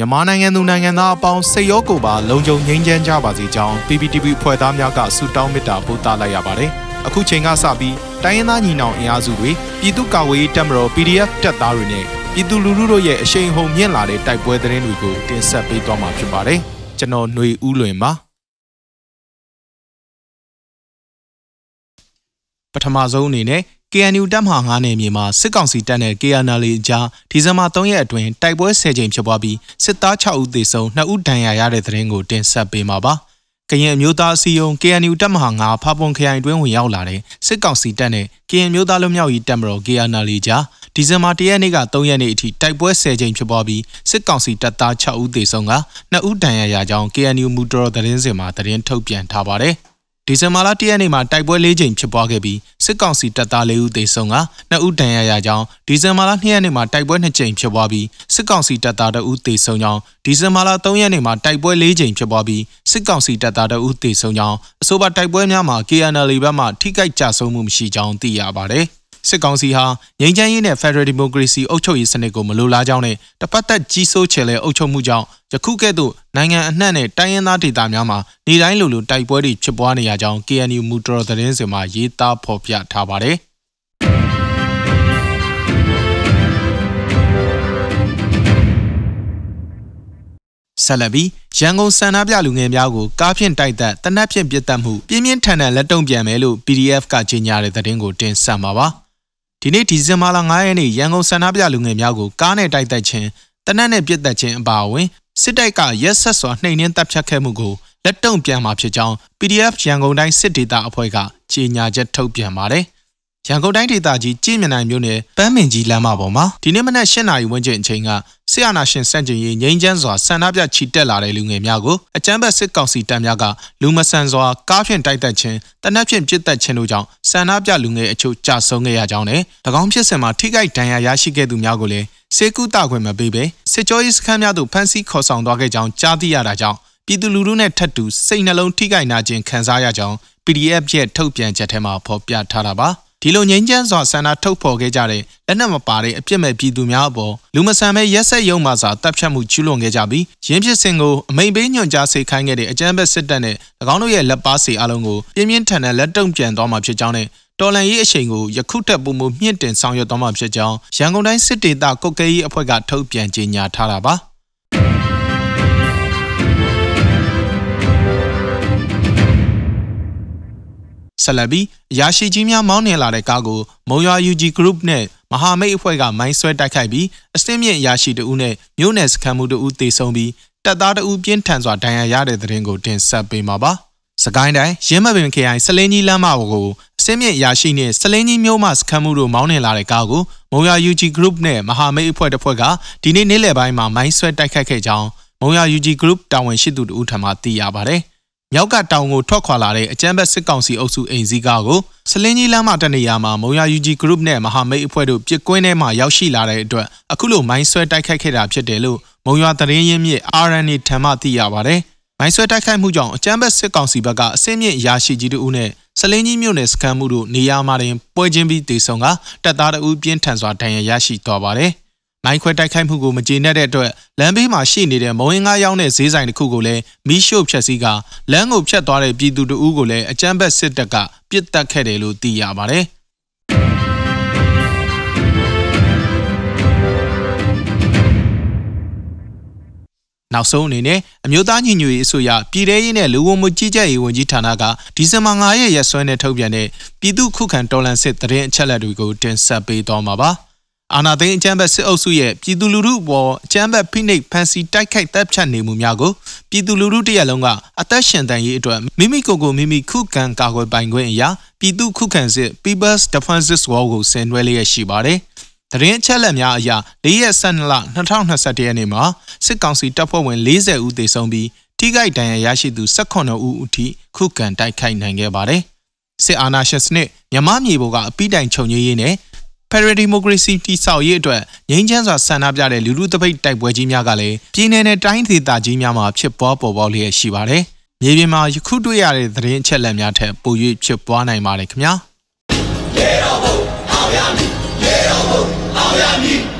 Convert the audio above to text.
မြန်မာနိုင်ငံသူနိုင်ငံသားအပေါင်းစိတ်ရောကိုယ်ပါလုံခြုံငြိမ်းချမ်းကြပါစေကြောင်း PPTV ဖွဲ့သားများကဆုတောင်းမေတ္တာပို့သလိုက်ရပါတယ်။အခုချိန်ကစပြီးတိုင်းရင်းသားညီနောင်အင်အားစုတွေပြည်သူ့ကာကွယ်ရေးတပ်မတော် PDF တပ်သားတွေနဲ့ပြည်သူလူထုတို့ရဲ့အရှိန်ဟုန်မြင့်လာတဲ့တိုက်ပွဲသတင်းတွေကိုတင်ဆက်ပေးသွားမှာဖြစ်ပါတယ်။ကျွန်တော်ຫນွေဦးလွင်ပါ။ပထမဆုံးအနေနဲ့ KNU တပ်မဟာ9နယ်မြေမှာစစ်ကောင်စီတပ်နဲ့ KNL အကြားဒီဇင်ဘာ3ရက်အတွင်းတိုက်ပွဲ10ကြိမ်ဖြစ်ပွားပြီးစစ်သား6ဦးသေဆုံး2ဦးဒဏ်ရာရတဲ့သတင်းကိုတင်ဆက်ပေးမှာပါ။ကရင်မျိုးသားအစည်းအရုံး KNU တပ်မဟာ9ဖာပွန်ခရိုင်တွင်းဝင်ရောက်လာတဲ့စစ်ကောင်စီတပ်နဲ့ကရင်မျိုးသားလူမျိုးရေးတပ်မတော် KNL အကြားဒီဇင်ဘာ1ရက်နေ့က3ရက်နေ့အထိတိုက်ပွဲ10ကြိမ်ဖြစ်ပွားပြီးစစ်ကောင်စီတပ်သား6ဦးသေဆုံးက2ဦးဒဏ်ရာရကြောင်း KNU မူတော်သတင်းစင်မှာသတင်းထုတ်ပြန်ထားပါတယ်။ဒီဇင်ဘာလ၁ရက်နေ့မှာတိုက်ပွဲ၄ကြိမ်ဖြစ်ပွားခဲ့ပြီးစစ်ကောင်စီတပ်သား၄ဦးသေဆုံးက၂ဦးဒဏ်ရာရကြောင်းဒီဇင်ဘာလ၂ရက်နေ့မှာတိုက်ပွဲ၂ကြိမ်ဖြစ်ပွားပြီးစစ်ကောင်စီတပ်သား၁ဦးသေဆုံးကြောင်းဒီဇင်ဘာလ၃ရက်နေ့မှာတိုက်ပွဲ၄ကြိမ်ဖြစ်ပွားပြီးစစ်ကောင်စီတပ်သား၁ဦးသေဆုံးကြောင်းအဆိုပါတိုက်ပွဲများမှာ KNL ဘက်မှထိခိုက်ကြဆုံးမှုမရှိကြောင်းသိရပါတယ်။စစ်ကောင်စီဟာငြိမ်းချမ်းရေးနဲ့ Federal Democracy အုပ်ချုပ်ရေးစနစ်ကိုမလိုလားကြောင်းနဲ့တပတ်သက်ကြီးစိုးချယ်လဲအုပ်ချုပ်မှုကြောင့်ယခုကဲ့သို့နိုင်ငံအနှံ့နဲ့တိုင်းရင်းသားဒေသများမှာနေတိုင်းလိုလိုတိုက်ပွဲတွေဖြစ်ပွားနေရကြောင်း KNU မူတော်သတင်းစင်မှာရေးသားဖော်ပြထားပါတယ်။ဆက်လက်ပြီးရန်ကုန်စန္ဒပြလူငယ်များကိုကားဖြင့်တိုက်သက်တနက်ဖြင့်ပြစ်တက်မှုပြင်းပြင်းထန်ထန်လက်တုံ့ပြန်မယ်လို့ PDF ကကြေညာတဲ့သတင်းကိုတင်ဆက်ပါပါ။ဒီနေ့ဒီဇင်ဘာလ9ရက်နေ့ရန်ကုန်စန္ဒပြလူငယ်များကိုကားနဲ့တိုက်တက်ခြင်းတနက်နဲ့ပြစ်တက်ခြင်းအပါအဝင်စစ်တိုက်ကရက်ဆက်စွာနှိမ်နင်းတပ်ဖြတ်ခဲ့မှုကိုလက်တုံ့ပြန်မှာဖြစ်ကြောင်း PDF ရန်ကုန်တိုင်းစစ်ဒေသအဖွဲ့ကကြေညာချက်ထုတ်ပြန်ပါတယ်။ရန်ကုန်တိုင်းဒေသကြီးကြည်မြနိုင်မြို့နယ်ပန်းမင်ကြီးလမ်းမပေါ်မှာဒီနေ့မနက်၈နာရီဝန်းကျင်အချိန်ကဆီယနာရှင်စန့်ကျင်ရေးငိမ့်ချမ်းစွာဆန္ဒပြချီတက်လာတဲ့လူငယ်များကိုအကြမ်းဖက်စစ်ကောင်စီတပ်များကလူမဆန်စွာကားဖြင့်တိုက်တက်ခြင်းတနက်ဖြင့်ပစ်တက်ခြင်းတို့ကြောင့်ဆန္ဒပြလူငယ်အချို့ကြာဆုံးခဲ့ရကြောင်းနဲ့၎င်းဖြစ်စဉ်မှာထိခိုက်ဒဏ်ရာရရှိခဲ့သူများကိုလည်းစေကူတခွင့်မပေးဘဲစစ်ကြောရေးစခန်းများသို့ဖမ်းဆီးခေါ်ဆောင်သွားခဲ့ကြောင်းကြားသိရတာကြောင့်ပြည်သူလူထုနဲ့ထပ်တူစိတ်နှလုံးထိခိုက်နာခြင်းခံစားရကြောင်း PDF ရဲ့ထုတ်ပြန်ချက်ထဲမှာဖော်ပြထားတာပါ။ဒီလိုငိမ့်ချမ်းစွာဆန္ဒထုတ်ဖော်ခဲ့ကြတဲ့လက်နက်မပါတဲ့အပြစ်မဲ့ပြည်သူများအပေါ်လူမဆန်ပဲရက်ဆက်ယုံမှစာတပ်ဖြတ်မှုကျူးလွန်ခဲ့ကြပြီးရင်းဖြစ်စဉ်ကိုအမိန်ပေးညွှန်ကြားစေခိုင်းခဲ့တဲ့အကြမ်းဖက်စစ်တပ်နဲ့၎င်းတို့ရဲ့လက်ပါစီအလုံးကိုပြင်းပြင်းထန်ထန်လက်တုံ့ပြန်သွားမှာဖြစ်ကြောင်းနဲ့တော်လန်ရေးအချိန်ကိုယခုထက်ပိုမိုမြင့်တင်ဆောင်ရွက်သွားမှာဖြစ်ကြောင်းရန်ကုန်တိုင်းစစ်ဒေသကုတ်ကဲရေးအဖွဲ့ကထုတ်ပြန်ကြေညာထားတာပါ။ဆက်လက်ပြီးအရာရှိကြီးများမောင်းနှင်လာတဲ့ကားကိုမုံရွာ UG Group နဲ့မဟာမိတ်အဖွဲ့ကမိုင်းဆွဲတိုက်ခိုက်ပြီးအစင်းမြင့်အရာရှိတဦးနဲ့မြို့နယ်စခန်းမှုတဦးတေဆုံးပြီးတပ်သားတဦးပြင်းထန်စွာဒဏ်ရာရတဲ့တဲ့ရင်ကိုတင်ဆက်ပေးမှာပါ။စကိုင်းတိုင်းရင်းမပင်ခရိုင်စလင်းကြီးလမ်းမကိုအစင်းမြင့်အရာရှိနဲ့စလင်းကြီးမြို့မှစခန်းမှုတို့မောင်းနှင်လာတဲ့ကားကိုမုံရွာ UG Group နဲ့မဟာမိတ်အဖွဲ့တစ်ဖွဲ့ကဒီနေ့နေ့လယ်ပိုင်းမှာမိုင်းဆွဲတိုက်ခိုက်ခဲ့ကြောင်းမုံရွာ UG Group တာဝန်ရှိသူတဦးထံမှသိရပါဗျ။မြောက်ကတောင်ကိုထွက်ခွာလာတဲ့အကြမ်းဖက်စစ်ကောင်စီအုပ်စုအိမ်စည်းကားကိုစလင်းကြီးလမ်းမတက်နေရမှာမုံရ UG Group နဲ့မဟာမိတ်အဖွဲ့တို့ပြစ်ကွင်းထဲမှာရောက်ရှိလာတဲ့အတွက်အခုလိုမိုင်းဆွဲတိုက်ခိုက်ခဲ့တာဖြစ်တယ်လို့မုံရသတင်းရင်းမြစ် RNA ထံမှသိရပါတယ်။မိုင်းဆွဲတိုက်ခိုက်မှုကြောင့်အကြမ်းဖက်စစ်ကောင်စီဘက်ကအစင်းမြင့်ရာရှိကြီးတို့နဲ့စလင်းကြီးမြို့နယ်စခန်းမှုတို့နေရာမှာတင်ပွဲချင်းပြီးတေဆုံကတပ်သားတအူးပြင်းထန်စွာဒဏ်ရာရရှိသွားပါတယ်။မိုင်းခွဲတိုက်ခိုက်မှုကိုမကျေနပ်တဲ့အတွက်လမ်းဘေးမှာရှိနေတဲ့မဝင်းငါးရောင်းတဲ့ဈေးဆိုင်တစ်ခုကိုလည်းမီးရှို့ဖျက်ဆီးကလမ်းကိုဖျက်သွားတဲ့ပြည်သူတအူးကိုလည်းအကြမ်းဖက်စစ်တပ်ကပစ်တက်ခဲ့တယ်လို့သိရပါတယ်။နောက်ဆုံးအနေနဲ့အမျိုးသားညီညွတ်ရေးအစိုးရပြည်ထရေးနဲ့လူဝန်မှုကြီးကြပ်ရေးဝန်ကြီးဌာနကဒီဇင်ဘာ9ရက်ရက်စွဲနဲ့ထုတ်ပြန်တဲ့ပြည်သူ့ခုခံတော်လှန်စစ်သတင်းအချက်အလက်တွေကိုတင်ဆက်ပေးသွားမှာပါ။အာဏာသိမ်းအကြမ်းဖက်စစ်အုပ်စုရဲ့ပြည်သူလူထုအပေါ်အကြမ်းဖက်ဖိနှိပ်ဖန်ဆီးတိုက်ခိုက်တပ်ဖြတ်နေမှုများကိုပြည်သူလူထုတရက်လုံးကအသက်ရှင်တန်ရေးအတွက်မိမိကိုယ်ကိုမိမိခုခံကာကွယ်ပိုင်ခွင့်အရာပြည်သူခုခံစစ် People's Defenses War ကိုဆင်နွှဲလျက်ရှိပါတယ်။သတင်းအချက်အလက်များအရ၄ရက်12လ2021ရက်နေ့မှာစစ်ကောင်စီတပ်ဖွဲ့ဝင်40ဦးသေဆုံးပြီးထိခိုက်ဒဏ်ရာရရှိသူ18ဦးအထိခုခံတိုက်ခိုက်နိုင်ခဲ့ပါတယ်။စစ်အာဏာရှင်စနစ်မြမမြေပေါ်ကအပိတိုင်ခြုံငြိရေးနဲ့ဖက်ဒရယ်ဒီမိုကရေစီတည်ဆောက်ရေးအတွက်ငြိမ်းချမ်းစွာဆန္ဒပြတဲ့လူထုတပိတ်တိုက်ပွဲကြီးများကလည်းပြည်내နဲ့တိုင်းဒေသကြီးများမှာဖြစ်ပွားပေါ်ပေါက်လျက်ရှိပါတယ်။မြေပြင်မှာယခုတွေ့ရတဲ့သတင်းအချက်အလက်များထက်ပို၍ဖြစ်ပွားနိုင်ပါတယ်ခင်ဗျာ။ရေတော်ဘုံအောင်ရမည်ရေတော်ဘုံအောင်ရမည်